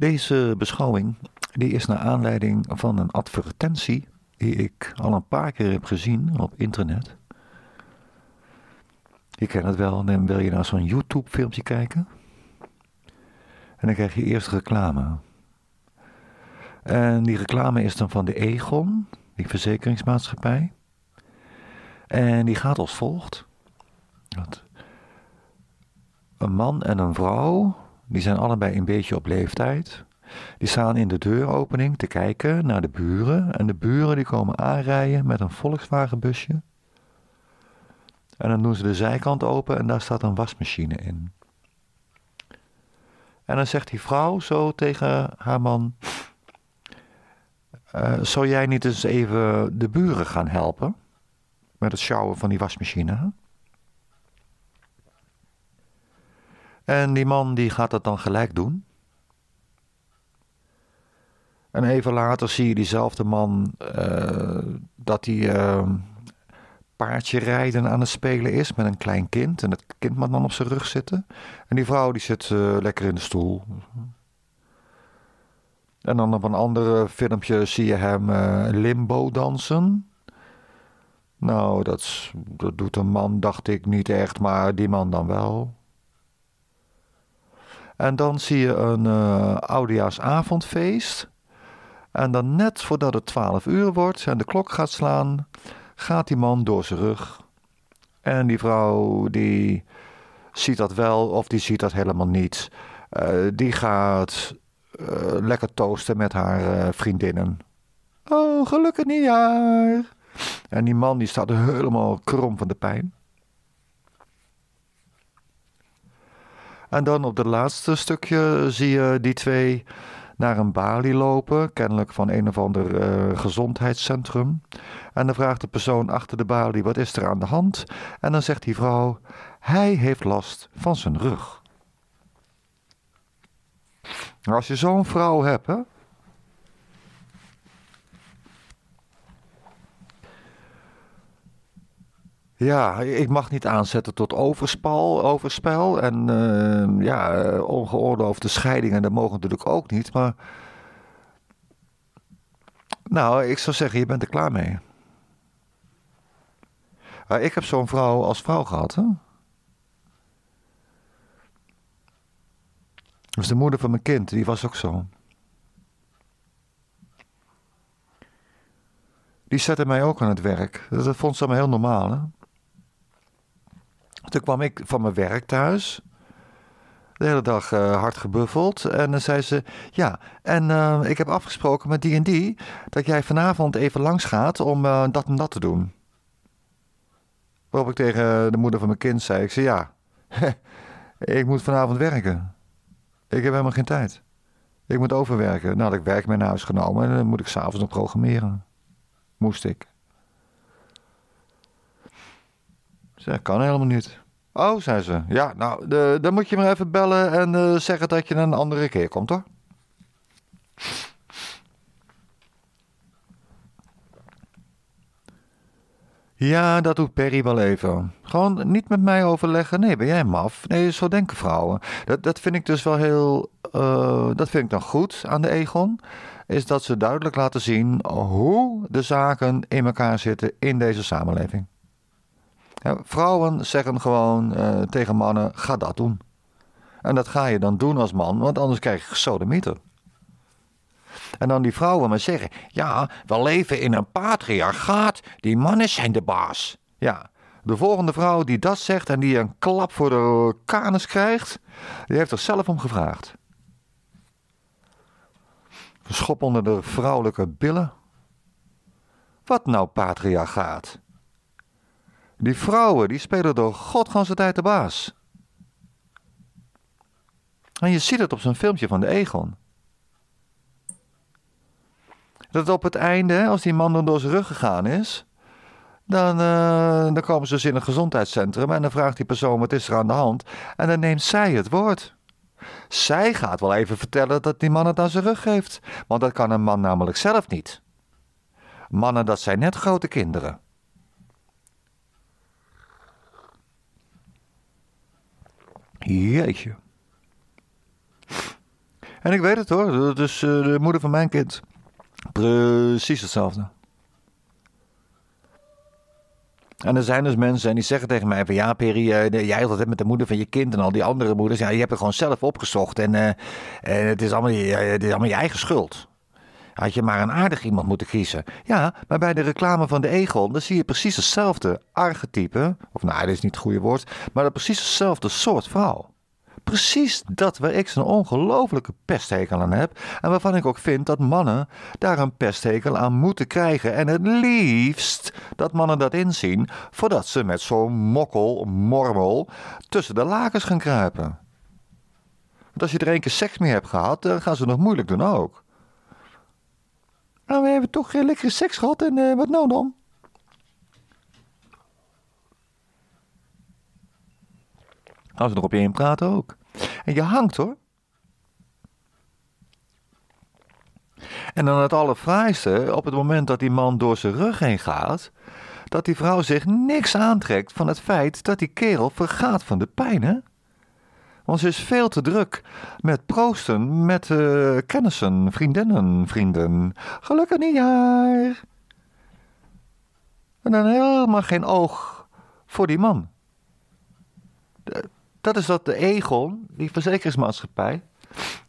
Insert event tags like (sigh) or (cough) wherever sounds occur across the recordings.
Deze beschouwing die is naar aanleiding van een advertentie die ik al een paar keer heb gezien op internet. Je kent het wel, dan wil je naar zo'n YouTube-filmpje kijken. En dan krijg je eerst reclame. En die reclame is dan van de Egon, die verzekeringsmaatschappij. En die gaat als volgt. Een man en een vrouw die zijn allebei een beetje op leeftijd. Die staan in de deuropening te kijken naar de buren. En de buren die komen aanrijden met een Volkswagenbusje. En dan doen ze de zijkant open en daar staat een wasmachine in. En dan zegt die vrouw zo tegen haar man: eh, Zou jij niet eens even de buren gaan helpen? Met het sjouwen van die wasmachine. En die man die gaat dat dan gelijk doen. En even later zie je diezelfde man eh, dat hij eh, paardje rijden aan het spelen is met een klein kind. En het kind mag dan op zijn rug zitten. En die vrouw die zit eh, lekker in de stoel. En dan op een ander filmpje zie je hem limbo dansen. Nou, dat, dat doet een man, dacht ik, niet echt, maar die man dan wel. En dan zie je een uh, oudejaarsavondfeest. En dan net voordat het 12 uur wordt en de klok gaat slaan, gaat die man door zijn rug. En die vrouw die ziet dat wel of die ziet dat helemaal niet. Eh, die gaat eh, lekker toosten met haar vriendinnen. Oh, gelukkig nieuwjaar! En die man die staat helemaal krom van de pijn. En dan op het laatste stukje zie je die twee naar een balie lopen, kennelijk van een of ander eh, gezondheidscentrum. En dan vraagt de persoon achter de balie: wat is er aan de hand? En dan zegt die vrouw: hij heeft last van zijn rug. Nou, als je zo'n vrouw hebt, hè, Ja, ik mag niet aanzetten tot overspel. overspel. En uh, ja, eh, ongeoorloofde scheidingen, dat mogen natuurlijk ook niet. Maar nou, ik zou zeggen, je bent er klaar mee. ik heb zo'n vrouw als vrouw gehad. Hè? Was de moeder van mijn kind, die was ook zo. Die zette mij ook aan het werk. Dat vond ze allemaal heel normaal. Hè? Toen kwam ik van mijn werk thuis. De hele dag eh, hard gebuffeld. En dan zei ze: Ja, en eh, ik heb afgesproken met die en die dat jij vanavond even langs gaat om eh, dat en dat te doen. Waarop ik tegen de moeder van mijn kind zei: Ik zei ja, (laughs) ik moet vanavond werken. Ik heb helemaal geen tijd. Ik moet overwerken. Nou, had ik werk mee naar huis genomen en dan moet ik s'avonds nog programmeren. Moest ik. Dat kan helemaal niet. Oh, zei ze. Ja, nou, de, dan moet je maar even bellen en eh, zeggen dat je een andere keer komt hoor. Ja, dat doet Perry wel even. Gewoon niet met mij overleggen. Nee, ben jij maf? Nee, zo denken vrouwen. Dat, dat vind ik dus wel heel. Eh, dat vind ik dan goed aan de Egon. Is dat ze duidelijk laten zien hoe de zaken in elkaar zitten in deze samenleving vrouwen zeggen gewoon eh, tegen mannen: ga dat doen. En dat ga je dan doen als man, want anders krijg je sodomieten En dan die vrouwen maar zeggen: ja, we leven in een patriarchaat, die mannen zijn de baas. Ja, de volgende vrouw die dat zegt en die een klap voor de kanus krijgt, die heeft er zelf om gevraagd. schop onder de vrouwelijke billen. Wat nou patriarchaat? Die vrouwen, die spelen door God zijn tijd de baas. En je ziet het op zo'n filmpje van de Egon. Dat op het einde, als die man dan door zijn rug gegaan is, dan, eh, dan komen ze dus in een gezondheidscentrum en dan vraagt die persoon wat is er aan de hand. En dan neemt zij het woord. Zij gaat wel even vertellen dat die man het aan zijn rug heeft. Want dat kan een man namelijk zelf niet. Mannen, dat zijn net grote kinderen. Jeetje. En ik weet het hoor, dat is eh, de moeder van mijn kind. Precies hetzelfde. En er zijn dus mensen en die zeggen tegen mij van ja, Peri, eh, jij had het met de moeder van je kind en al die andere moeders. Ja, je hebt het gewoon zelf opgezocht en, eh, en het, is allemaal, het is allemaal je eigen schuld. Had je maar een aardig iemand moeten kiezen. Ja, maar bij de reclame van de Egon, dan zie je precies hetzelfde archetype. Of nou, dat is niet het goede woord. Maar dat precies hetzelfde soort vrouw. Precies dat waar ik zo'n ongelofelijke pesthekel aan heb. En waarvan ik ook vind dat mannen daar een pesthekel aan moeten krijgen. En het liefst dat mannen dat inzien voordat ze met zo'n mokkel, mormel tussen de lakens gaan kruipen. Want als je er één keer seks mee hebt gehad, dan gaan ze nog moeilijk doen ook. Nou, we hebben toch eh, lekkere seks gehad en eh, wat nou dan? Als ze nog op je heen praten ook. En je hangt hoor. En dan het allerfraaiste, op het moment dat die man door zijn rug heen gaat, dat die vrouw zich niks aantrekt van het feit dat die kerel vergaat van de pijn, hè? Want ze is veel te druk met proosten, met eh, kennissen, vriendinnen, vrienden. Gelukkig nieuwjaar! En dan helemaal geen oog voor die man. Dat is wat de Egon, die verzekeringsmaatschappij,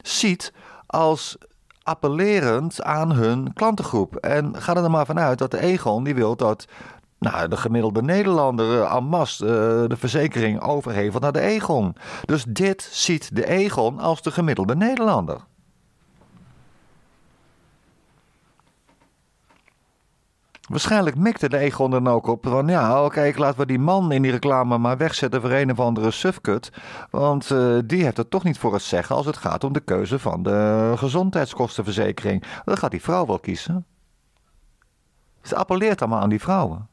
ziet als appellerend aan hun klantengroep. En ga er dan maar vanuit dat de Egon die wil dat nou, de gemiddelde Nederlander eh, aan mas eh, de verzekering overhevelt naar de Egon. Dus dit ziet de Egon als de gemiddelde Nederlander. Waarschijnlijk mikte de Egon dan ook op van ja, oké, laten we die man in die reclame maar wegzetten voor een of andere sufkut. Want eh, die heeft het toch niet voor het zeggen als het gaat om de keuze van de gezondheidskostenverzekering. Dan gaat die vrouw wel kiezen. Ze appelleert allemaal aan die vrouwen.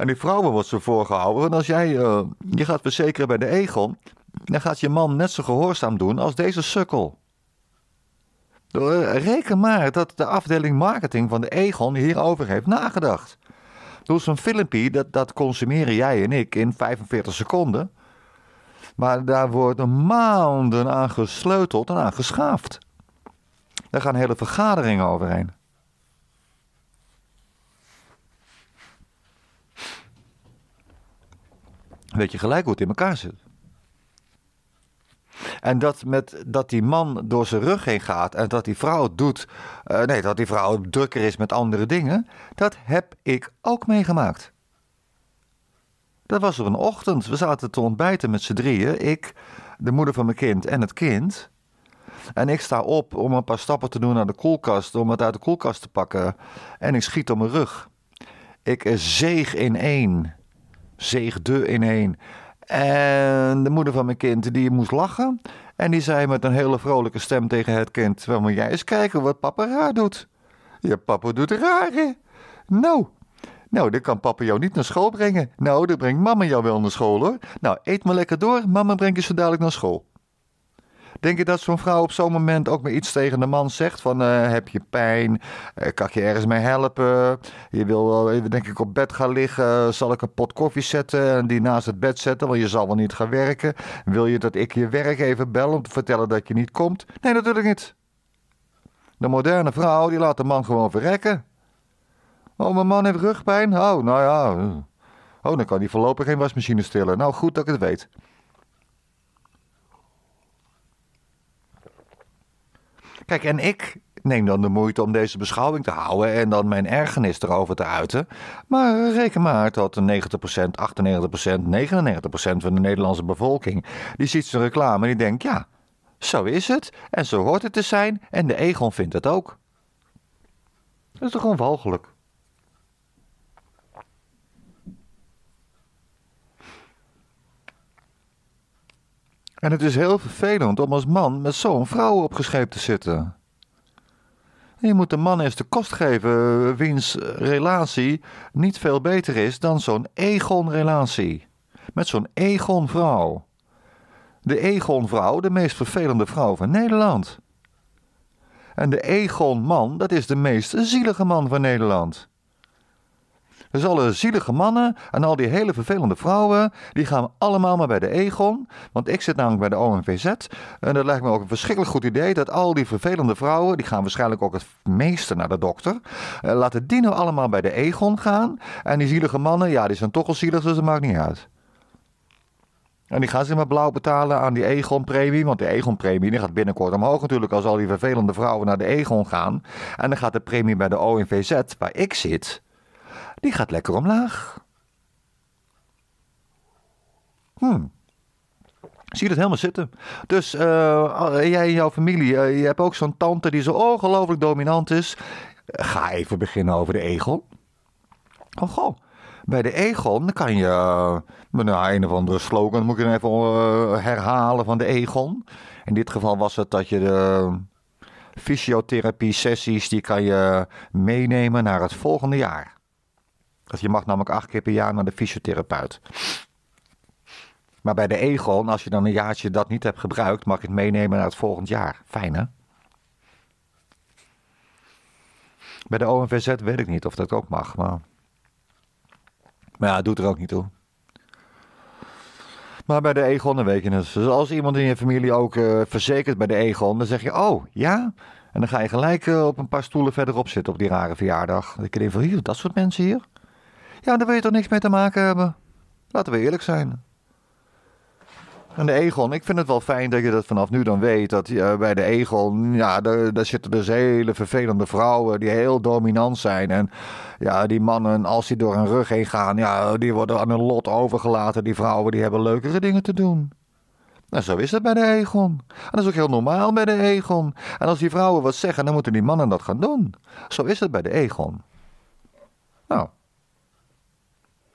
En die vrouwen wordt ze voorgehouden. Want als jij eh, je gaat verzekeren bij de Egon, dan gaat je man net zo gehoorzaam doen als deze sukkel. Eh, reken maar dat de afdeling marketing van de Egon hierover heeft nagedacht. Door zo'n filmpje, dat, dat consumeren jij en ik in 45 seconden. Maar daar worden maanden aan gesleuteld en aan geschaafd. Daar gaan hele vergaderingen overheen. weet je gelijk hoe het in elkaar zit. En dat, met, dat die man door zijn rug heen gaat en dat die vrouw het doet. Eh, nee, dat die vrouw drukker is met andere dingen. Dat heb ik ook meegemaakt. Dat was op een ochtend. We zaten te ontbijten met z'n drieën. Ik, de moeder van mijn kind en het kind. En ik sta op om een paar stappen te doen naar de koelkast. Om het uit de koelkast te pakken. En ik schiet op mijn rug. Ik zeeg in één de inheen En de moeder van mijn kind, die moest lachen. En die zei met een hele vrolijke stem tegen het kind: Wel, jij eens kijken wat papa raar doet. Ja, papa doet raar, hè? Nou, nou, dan kan papa jou niet naar school brengen. Nou, dan brengt mama jou wel naar school, hoor. Nou, eet maar lekker door. Mama brengt je zo dadelijk naar school. Denk je dat zo'n vrouw op zo'n moment ook maar iets tegen de man zegt? Van eh, heb je pijn? Eh, kan ik je ergens mee helpen? Je wil wel even denk ik op bed gaan liggen. Zal ik een pot koffie zetten en die naast het bed zetten? Want je zal wel niet gaan werken. Wil je dat ik je werk even bel om te vertellen dat je niet komt? Nee, natuurlijk niet. De moderne vrouw die laat de man gewoon verrekken. Oh, mijn man heeft rugpijn. Oh, nou ja. Oh, dan kan die voorlopig geen wasmachine stillen. Nou, goed dat ik het weet. Kijk, en ik neem dan de moeite om deze beschouwing te houden en dan mijn ergernis erover te uiten. Maar reken maar uit dat 90%, 98%, 99% van de Nederlandse bevolking, die ziet zijn reclame en die denkt, ja, zo is het en zo hoort het te zijn en de Egon vindt het ook. Dat is toch onwalgelijk? En het is heel vervelend om als man met zo'n vrouw opgescheept te zitten. Je moet de man eens de kost geven wiens relatie niet veel beter is dan zo'n Egon-relatie. Met zo'n Egon-vrouw. De Egon-vrouw, de meest vervelende vrouw van Nederland. En de Egon-man, dat is de meest zielige man van Nederland. Dus alle zielige mannen en al die hele vervelende vrouwen, die gaan allemaal maar bij de Egon. Want ik zit namelijk bij de ONVZ. En dat lijkt me ook een verschrikkelijk goed idee dat al die vervelende vrouwen, die gaan waarschijnlijk ook het meeste naar de dokter. Uh, laten die nou allemaal bij de Egon gaan. En die zielige mannen, ja, die zijn toch al zielig, dus dat maakt niet uit. En die gaan ze maar blauw betalen aan die Egon-premie. Want de Egon-premie gaat binnenkort omhoog natuurlijk als al die vervelende vrouwen naar de Egon gaan. En dan gaat de premie bij de ONVZ, waar ik zit, die gaat lekker omlaag. Hmm. Zie je dat helemaal zitten. Dus eh, jij en jouw familie, eh, je hebt ook zo'n tante die zo ongelooflijk dominant is. Ga even beginnen over de egel. Oh goh. Bij de Egon dan kan je eh, nou, een of andere slogan moet je even herhalen van de Egon. In dit geval was het dat je de fysiotherapie sessies die kan je meenemen naar het volgende jaar. Dat je mag namelijk acht keer per jaar naar de fysiotherapeut. Maar bij de Egon, als je dan een jaartje dat niet hebt gebruikt, mag je het meenemen naar het volgend jaar. Fijn hè? Bij de ONVZ weet ik niet of dat ook mag, maar. Maar ja, het doet er ook niet toe. Maar bij de Egon, dan weet je het. Dus als iemand in je familie ook uh, verzekert bij de Egon, dan zeg je: Oh ja. En dan ga je gelijk eh, op een paar stoelen verderop zitten op die rare verjaardag. Ik denk je van: Hier, dat soort mensen hier. Ja, daar wil je toch niks mee te maken hebben? Laten we eerlijk zijn. En de Egon, ik vind het wel fijn dat je dat vanaf nu dan weet. Dat je, bij de Egon, ja, daar, zitten dus hele vervelende vrouwen die heel dominant zijn. En ja, die mannen, als die door hun rug heen gaan, ja, die worden aan hun lot overgelaten. Die vrouwen, die hebben leukere dingen te doen. Nou, zo is het bij de Egon. En dat is ook heel normaal bij de Egon. En als die vrouwen wat zeggen, dan moeten die mannen dat gaan doen. Zo is het bij de Egon. Nou,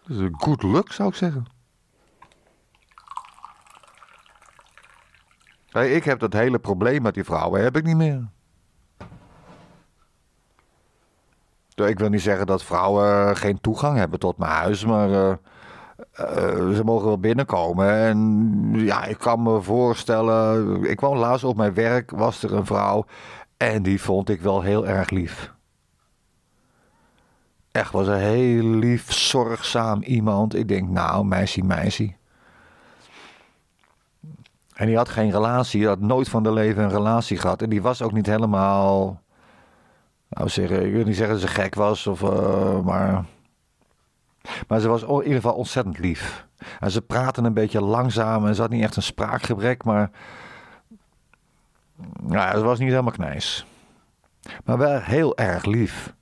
dus een good luck zou ik zeggen. ik heb dat hele probleem met die vrouwen, heb ik niet meer. Dus ik wil niet zeggen dat vrouwen geen toegang hebben tot mijn huis, maar eh, eh, ze mogen wel binnenkomen. En ja, ik kan me voorstellen, ik kwam laatst op mijn werk, was er een vrouw en die vond ik wel heel erg lief echt was een heel lief, zorgzaam iemand. Ik denk, nou, meisje, meisje. En die had geen relatie, die had nooit van de leven een relatie gehad. En die was ook niet helemaal, nou zeggen, ik wil niet zeggen dat ze gek was, of, eh, maar... Maar ze was in ieder geval ontzettend lief. En ze praatte een beetje langzaam en ze had niet echt een spraakgebrek, maar... Nou, ze was niet helemaal knijs. Maar wel heel erg lief.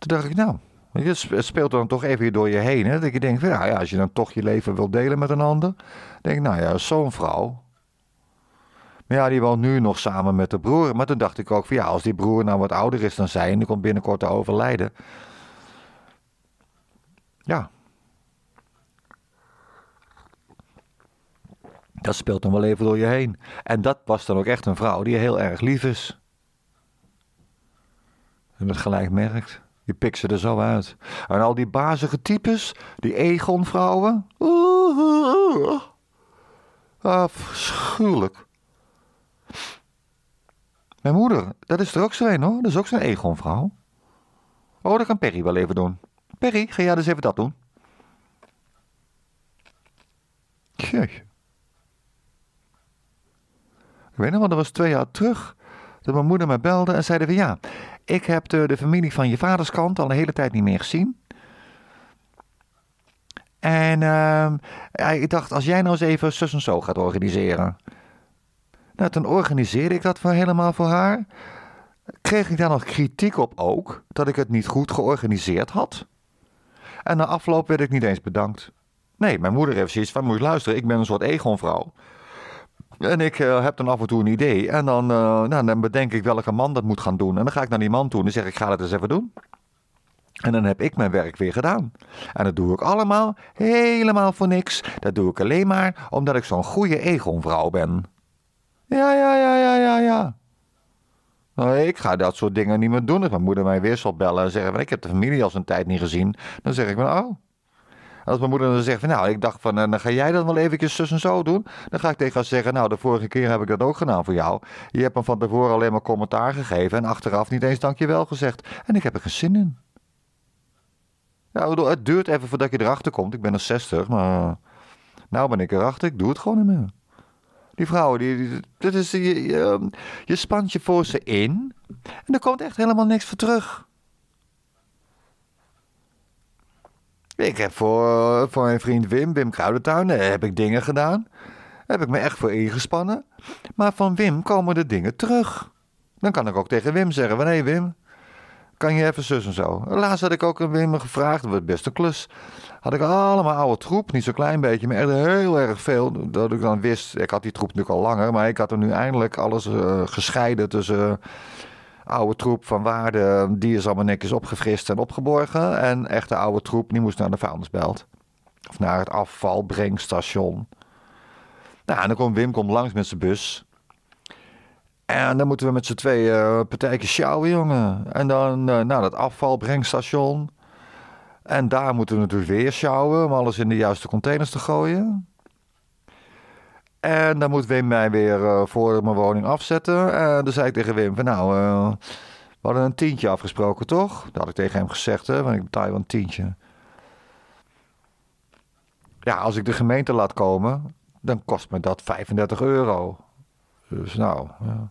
Toen dacht ik, nou, het speelt dan toch even door je heen. Hè? Dat je denkt, ja, ja, als je dan toch je leven wilt delen met een ander. denk ik, nou ja, zo'n vrouw. Maar ja, die woont nu nog samen met de broer. Maar toen dacht ik ook, van, ja, als die broer nou wat ouder is dan zij. en die komt binnenkort te overlijden. Ja. Dat speelt dan wel even door je heen. En dat was dan ook echt een vrouw die heel erg lief is. En dat gelijk merkt. Die pik ze er zo uit. En al die bazige types, die egonvrouwen. Ah, afschuwelijk. Mijn moeder, dat is er ook zo een hoor. Dat is ook zo'n egonvrouw. Oh, dat kan Perry wel even doen. Perry, ga jij dus even dat doen. Jeetje. Ik weet nog want dat was twee jaar terug dat mijn moeder mij belde en zeiden van ja, ik heb de, de familie van je vaders kant al een hele tijd niet meer gezien. En uh, ik dacht, als jij nou eens even zus en zo gaat organiseren. Nou, toen organiseerde ik dat voor helemaal voor haar. Kreeg ik daar nog kritiek op ook, dat ik het niet goed georganiseerd had. En na afloop werd ik niet eens bedankt. Nee, mijn moeder heeft zoiets van, moet je luisteren, ik ben een soort egonvrouw. En ik eh, heb dan af en toe een idee. En dan, eh, nou, dan bedenk ik welke man dat moet gaan doen. En dan ga ik naar die man toe en dan zeg ik, ga dat eens even doen. En dan heb ik mijn werk weer gedaan. En dat doe ik allemaal helemaal voor niks. Dat doe ik alleen maar omdat ik zo'n goede egonvrouw ben. Ja, ja, ja, ja, ja, ja. Nou, ik ga dat soort dingen niet meer doen. Als dus mijn moeder mij weer zal bellen en zeggen: Ik heb de familie al zijn tijd niet gezien. Dan zeg ik: van, Oh, als mijn moeder dan zegt van nou, ik dacht van eh, dan ga jij dat wel eventjes zus en zo doen. Dan ga ik tegen haar zeggen nou, de vorige keer heb ik dat ook gedaan voor jou. Je hebt me van tevoren alleen maar commentaar gegeven en achteraf niet eens dankjewel gezegd. En ik heb er geen zin in. Ja, het duurt even voordat je erachter komt. Ik ben nog 60, maar eh, nou ben ik erachter. Ik doe het gewoon niet meer. Die vrouwen, die, dat is, je, je, ehm, je spant je voor ze in en er komt echt helemaal niks voor terug. Ik heb voor, voor mijn vriend Wim, Wim Kruidentuin, eh, heb ik dingen gedaan. Daar heb ik me echt voor ingespannen. Maar van Wim komen de dingen terug. Dan kan ik ook tegen Wim zeggen: van, hey Wim, kan je even zus en zo. Laatst had ik ook een Wim gevraagd, wat het beste klus. Had ik allemaal oude troep, niet zo klein beetje, maar echt heel erg veel. Dat ik dan wist, ik had die troep natuurlijk al langer, maar ik had er nu eindelijk alles eh, gescheiden tussen oude troep van waarde, ehm, die is allemaal netjes opgefrist en opgeborgen. En echte oude troep, die moest naar de vuilnisbelt. Of naar het afvalbrengstation. Nou, en dan komt Wim komt langs met zijn bus. En dan moeten we met z'n tweeën uh, eh, partijken sjouwen, jongen. En dan eh, naar dat afvalbrengstation. En daar moeten we natuurlijk weer sjouwen om alles in de juiste containers te gooien. En dan moet Wim mij weer eh, voor mijn woning afzetten. En dan zei ik tegen Wim van nou, eh, we hadden een tientje afgesproken toch? Dat had ik tegen hem gezegd, hè, want ik betaal je wel een tientje. Ja, als ik de gemeente laat komen, dan kost me dat 35 euro. Dus nou, ja.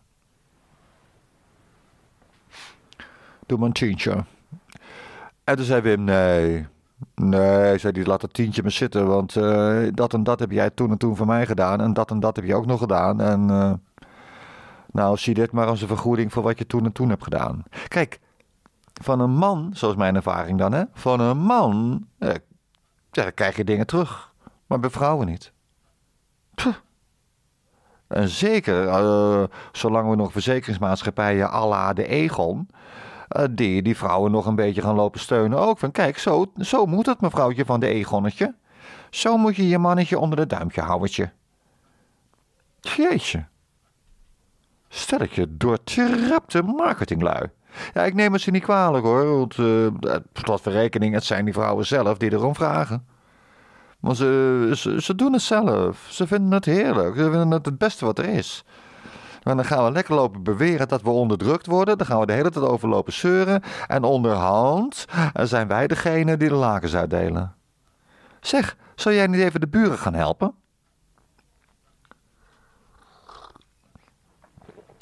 doe maar een tientje. En toen zei Wim, nee, Nee, zei die laat dat tientje me zitten. Want eh, dat en dat heb jij toen en toen voor mij gedaan. En dat en dat heb je ook nog gedaan. En uh, nou, zie dit maar als een vergoeding voor wat je toen en toen hebt gedaan. Kijk, van een man, zoals mijn ervaring dan, hè, van een man eh, ja, krijg je dingen terug. Maar bij vrouwen niet. En zeker, eh, zolang we nog verzekeringsmaatschappijen à de Egon uh, die, die vrouwen nog een beetje gaan lopen steunen. Ook van kijk, zo, zo moet het mevrouwtje van de egonnetje. Zo moet je je mannetje onder de duimpje houden Jeetje. je doortrapte marketinglui. Ja, ik neem het ze niet kwalijk hoor, want uh, eh, eh, verrekening, het zijn die vrouwen zelf die erom vragen. Maar ze, ze doen het zelf. Ze vinden het heerlijk. Ze vinden het het beste wat er is. Maar dan gaan we lekker lopen beweren dat we onderdrukt worden. Dan gaan we de hele tijd overlopen zeuren. En onderhand eh, zijn wij degene die de lakens uitdelen. Zeg, zou jij niet even de buren gaan helpen?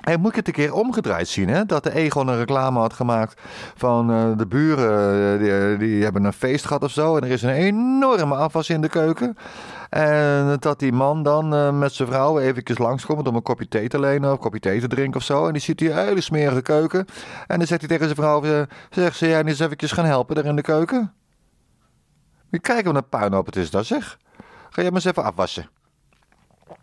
Hey, moet ik het een keer omgedraaid zien, hè? Dat de Egon een reclame had gemaakt van eh, de buren, eh, eh, die, hebben een feest gehad of zo. En er is een enorme afwas in de keuken. En dat die man dan met zijn vrouw eventjes langskomt om een kopje thee te lenen of een kopje thee te drinken of zo. En die ziet die hele smerige keuken. En dan zegt hij tegen zijn vrouw, uh, zegt ze, jij eens eventjes gaan helpen daar in de keuken? Kijk wat een puinhoop het is dat zeg. Ga jij maar eens even afwassen.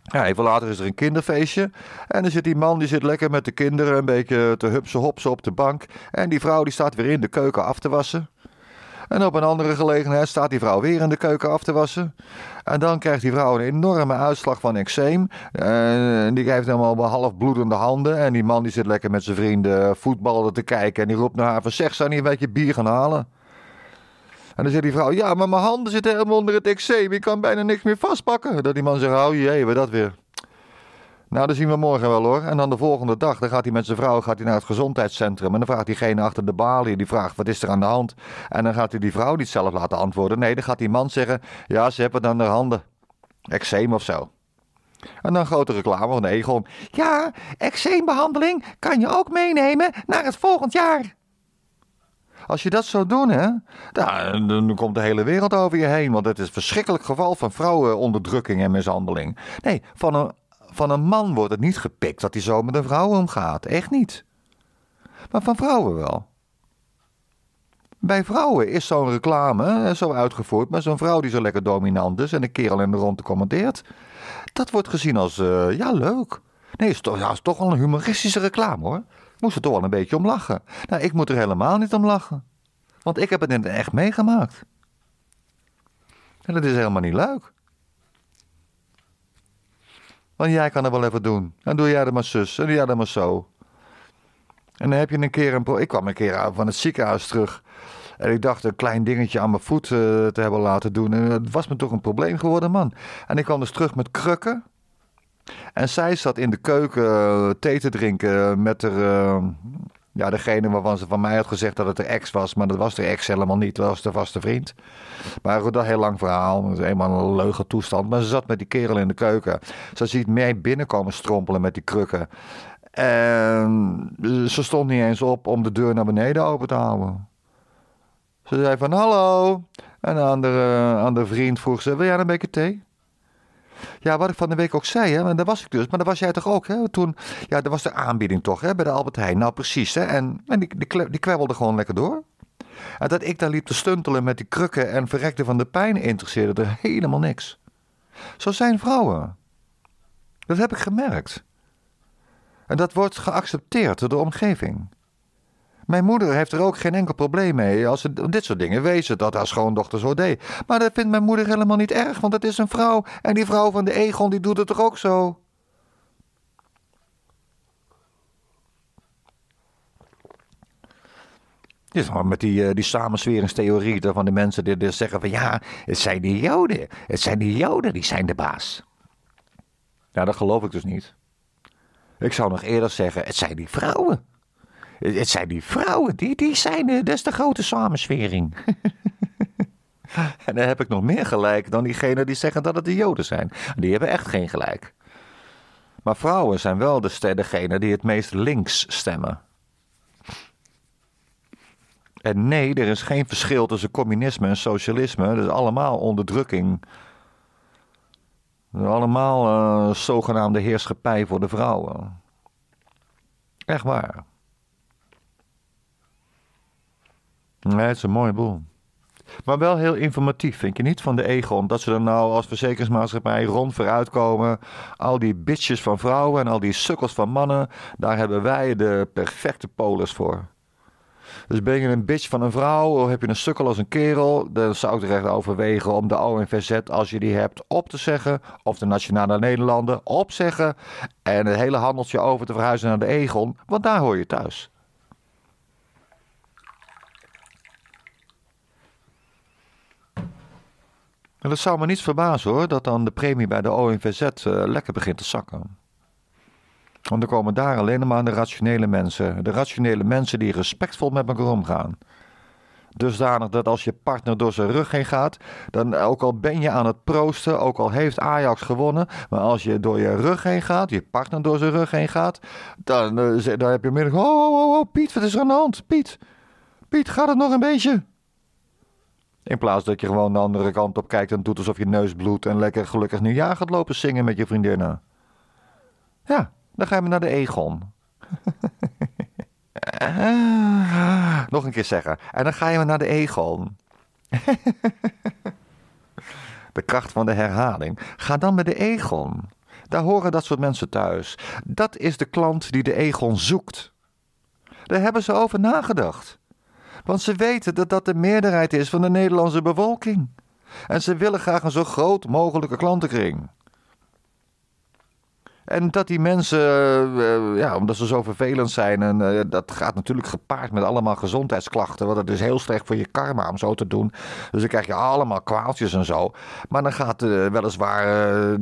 Ja, even later is er een kinderfeestje. En dan zit die man die zit lekker met de kinderen een beetje te hupsen hopsen op de bank. En die vrouw die staat weer in de keuken af te wassen. En op een andere gelegenheid staat die vrouw weer in de keuken af te wassen. En dan krijgt die vrouw een enorme uitslag van eczeem. En eh, die heeft helemaal half bloedende handen. En die man die zit lekker met zijn vrienden voetballen te kijken. En die roept naar haar van zeg, zou niet een beetje bier gaan halen? En dan zegt die vrouw: Ja, maar mijn handen zitten helemaal onder het eczeem. Ik kan bijna niks meer vastpakken. Dat die man zegt: Oh jee, we dat weer. Nou, dat zien we morgen wel hoor. En dan de volgende dag, dan gaat hij met zijn vrouw gaat hij naar het gezondheidscentrum. En dan vraagt diegene achter de balie, die vraagt, wat is er aan de hand? En dan gaat hij die vrouw niet zelf laten antwoorden. Nee, dan gaat die man zeggen, ja, ze hebben het aan haar handen. Eczeem of zo. En dan grote reclame van Egon. Ja, eczeembehandeling kan je ook meenemen naar het volgend jaar. Als je dat zou doen, hè, dan, komt de hele wereld over je heen. Want het is een verschrikkelijk geval van vrouwenonderdrukking en mishandeling. Nee, van een, van een man wordt het niet gepikt dat hij zo met een vrouw omgaat. Echt niet. Maar van vrouwen wel. Bij vrouwen is zo'n reclame eh, zo uitgevoerd, maar zo'n vrouw die zo lekker dominant is en een kerel in de rondte commandeert, dat wordt gezien als, eh, ja, leuk. Nee, is ja, is toch wel een humoristische reclame hoor moest er toch wel een beetje om lachen. Nou, ik moet er helemaal niet om lachen. Want ik heb het net echt meegemaakt. En dat is helemaal niet leuk. Want jij kan het wel even doen. En doe jij er maar zus en doe jij dat maar zo. En dan heb je een keer een... Ik kwam een keer van het ziekenhuis terug. En ik dacht een klein dingetje aan mijn voet eh, te hebben laten doen. En het was me toch een probleem geworden, man. En ik kwam dus terug met krukken. En zij zat in de keuken eh, thee te drinken met haar. Eh, ja, degene waarvan ze van mij had gezegd dat het de ex was. Maar dat was de ex helemaal niet. Dat was de vaste vriend. Maar goed, dat heel lang verhaal. Dat is eenmaal een leugen toestand. Maar ze zat met die kerel in de keuken. Ze ziet mij binnenkomen strompelen met die krukken. En ze stond niet eens op om de deur naar beneden open te houden. Ze zei van hallo. En aan de, aan de eh, vriend vroeg ze, wil jij een beetje thee? Ja, wat ik van de week ook zei, hè, en daar was ik dus, maar daar was jij toch ook, hè? Toen, ja, er was de aanbieding toch, hè, bij de Albert Heijn. Nou, precies, hè? En, en die, die, die kwebbelde gewoon lekker door. En dat ik daar liep te stuntelen met die krukken en verrekte van de pijn interesseerde er helemaal niks. Zo zijn vrouwen. Dat heb ik gemerkt. En dat wordt geaccepteerd door de omgeving. Mijn moeder heeft er ook geen enkel probleem mee als ze dit soort dingen wezen dat haar schoondochter zo deed. Maar dat vindt mijn moeder helemaal niet erg, want het is een vrouw en die vrouw van de Egon die doet het toch ook zo? Dus met die, eh, die samensweringstheorie van die mensen die, die dus zeggen van ja, het zijn die Joden. Het zijn die Joden, die zijn de baas. Nou, dat geloof ik dus niet. Ik zou nog eerder zeggen, het zijn die vrouwen. Het zijn die vrouwen, die, die zijn, eh, dat is de grote samenswering. (laughs) en dan heb ik nog meer gelijk dan diegenen die zeggen dat het de Joden zijn. Die hebben echt geen gelijk. Maar vrouwen zijn wel de, degene die het meest links stemmen. En nee, er is geen verschil tussen communisme en socialisme. Dat is allemaal onderdrukking. Dat is allemaal eh, zogenaamde heerschappij voor de vrouwen. Echt waar. Nee, het is een mooie boel. Maar wel heel informatief, vind je niet? Van de Egon. Dat ze dan nou als verzekeringsmaatschappij rond vooruit komen. Al die bitches van vrouwen en al die sukkels van mannen. Daar hebben wij de perfecte polis voor. Dus ben je een bitch van een vrouw of heb je een sukkel als een kerel, dan zou ik er echt overwegen om de ONVZ, als je die hebt, op te zeggen. Of de Nationale Nederlanden opzeggen. En het hele handeltje over te verhuizen naar de Egon, want daar hoor je thuis. En dat zou me niet verbazen hoor, dat dan de premie bij de ONVZ eh, lekker begint te zakken. Want dan komen daar alleen maar de rationele mensen. De rationele mensen die respectvol met elkaar omgaan. Dusdanig dat als je partner door zijn rug heen gaat, dan ook al ben je aan het proosten, ook al heeft Ajax gewonnen, maar als je door je rug heen gaat, je partner door zijn rug heen gaat, dan, eh, dan heb je middag, oh, oh, oh, oh, Piet, wat is er aan de hand? Piet, Piet, gaat het nog een beetje? In plaats dat je gewoon de andere kant op kijkt en doet alsof je neus bloedt en lekker gelukkig nieuwjaar gaat lopen zingen met je vriendinnen. Ja, dan gaan we naar de Egon. (laughs) Nog een keer zeggen. En dan gaan we naar de Egon. (laughs) de kracht van de herhaling. Ga dan met de Egon. Daar horen dat soort mensen thuis. Dat is de klant die de Egon zoekt. Daar hebben ze over nagedacht. Want ze weten dat dat de meerderheid is van de Nederlandse bevolking. En ze willen graag een zo groot mogelijke klantenkring. En dat die mensen, eh, eh, ja, omdat ze zo vervelend zijn, en eh, dat gaat natuurlijk gepaard met allemaal gezondheidsklachten. Want het is heel slecht voor je karma om zo te doen. Dus dan krijg je allemaal kwaaltjes en zo. Maar dan gaat weliswaar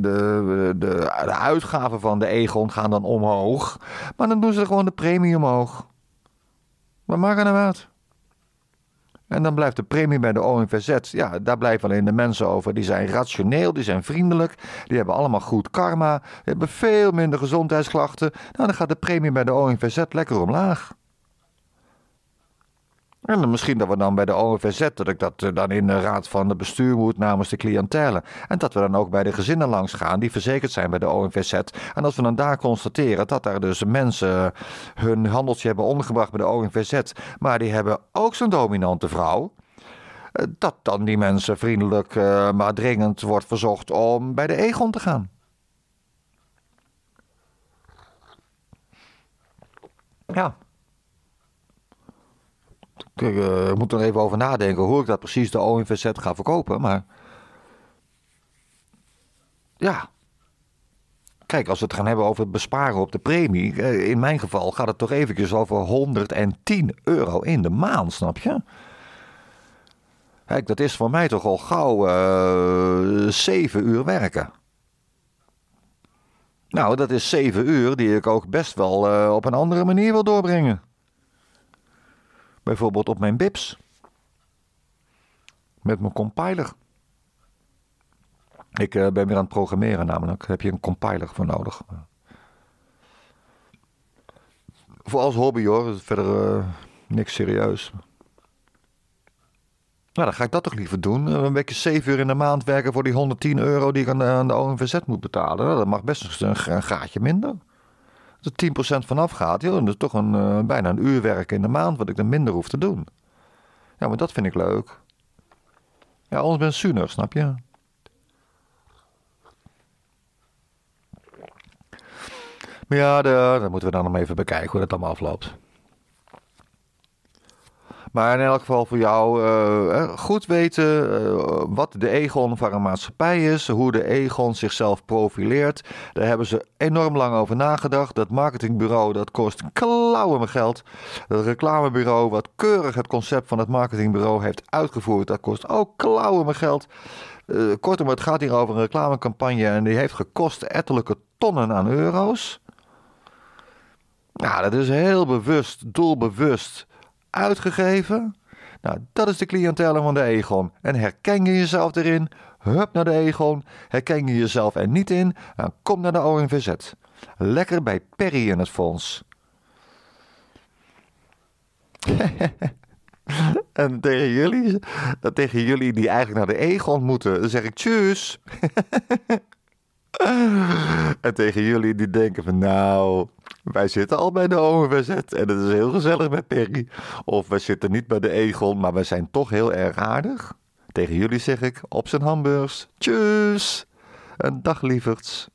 de, de, de, uitgaven van de Egon gaan dan omhoog. Maar dan doen ze gewoon de premie omhoog. Wat maken nou uit? En dan blijft de premie bij de ONVZ, ja, daar blijven alleen de mensen over. Die zijn rationeel, die zijn vriendelijk, die hebben allemaal goed karma, die hebben veel minder gezondheidsklachten. Nou, dan gaat de premie bij de ONVZ lekker omlaag. En misschien dat we dan bij de OVZ, dat ik dat eh, dan in de raad van de bestuur moet namens de cliëntelen. En dat we dan ook bij de gezinnen langs gaan die verzekerd zijn bij de OVZ. En als we dan daar constateren dat daar dus mensen eh, hun handeltje hebben omgebracht bij de OVZ, maar die hebben ook zo'n dominante vrouw eh, dat dan die mensen vriendelijk, maar dringend wordt verzocht om bij de Egon te gaan. Ja. Eh, ik moet er even over nadenken hoe ik dat precies de ONVZ ga verkopen. Maar ja, kijk, als we het gaan hebben over het besparen op de premie. Eh, in mijn geval gaat het toch eventjes over 110 euro in de maand, snap je? Kijk, dat is voor mij toch al gauw 7 eh, uur werken. Nou, dat is 7 uur die ik ook best wel op een andere manier wil doorbrengen. Bijvoorbeeld op mijn BIPs. Met mijn compiler. Ik eh, ben weer aan het programmeren namelijk. Daar heb je een compiler voor nodig. Voor als hobby hoor. Verder eh, niks serieus. Nou, dan ga ik dat toch liever doen. Eh, een beetje 7 uur in de maand werken voor die 110 euro die ik aan de, aan ONVZ moet betalen. Nou, dat mag best een, een gaatje minder er 10% vanaf gaat, joh, dat is toch een, eh, bijna een uur werk in de maand wat ik dan minder hoef te doen. Ja, maar dat vind ik leuk. Ja, anders ben ik zuinig, snap je? Maar ja, daar moeten we dan nog even bekijken hoe dat allemaal afloopt. Maar in elk geval voor jou eh, goed weten eh, wat de Egon van een maatschappij is, hoe de Egon zichzelf profileert. Daar hebben ze enorm lang over nagedacht. Dat marketingbureau dat kost klauwen met geld. Dat reclamebureau wat keurig het concept van het marketingbureau heeft uitgevoerd, dat kost ook klauwen mijn geld. Eh, kortom, het gaat hier over een reclamecampagne en die heeft gekost ettelijke tonnen aan euro's. Nou, dat is heel bewust, doelbewust uitgegeven? Nou, dat is de clientele van de Egon. En herken je jezelf erin? Hup naar de Egon. Herken je jezelf er niet in? Dan kom naar de ONVZ. Lekker bij Perry in het fonds. (laughs) en tegen jullie, eh, tegen jullie die eigenlijk naar de Egon moeten, zeg ik tjus. (laughs) (laughs) En tegen jullie die denken van nou, wij zitten al bij de OVZ en het is heel gezellig met Perry. Of we zitten niet bij de Egel, maar wij zijn toch heel erg aardig. Tegen jullie zeg ik op zijn hamburgers. Tjus! Een dag lieverds.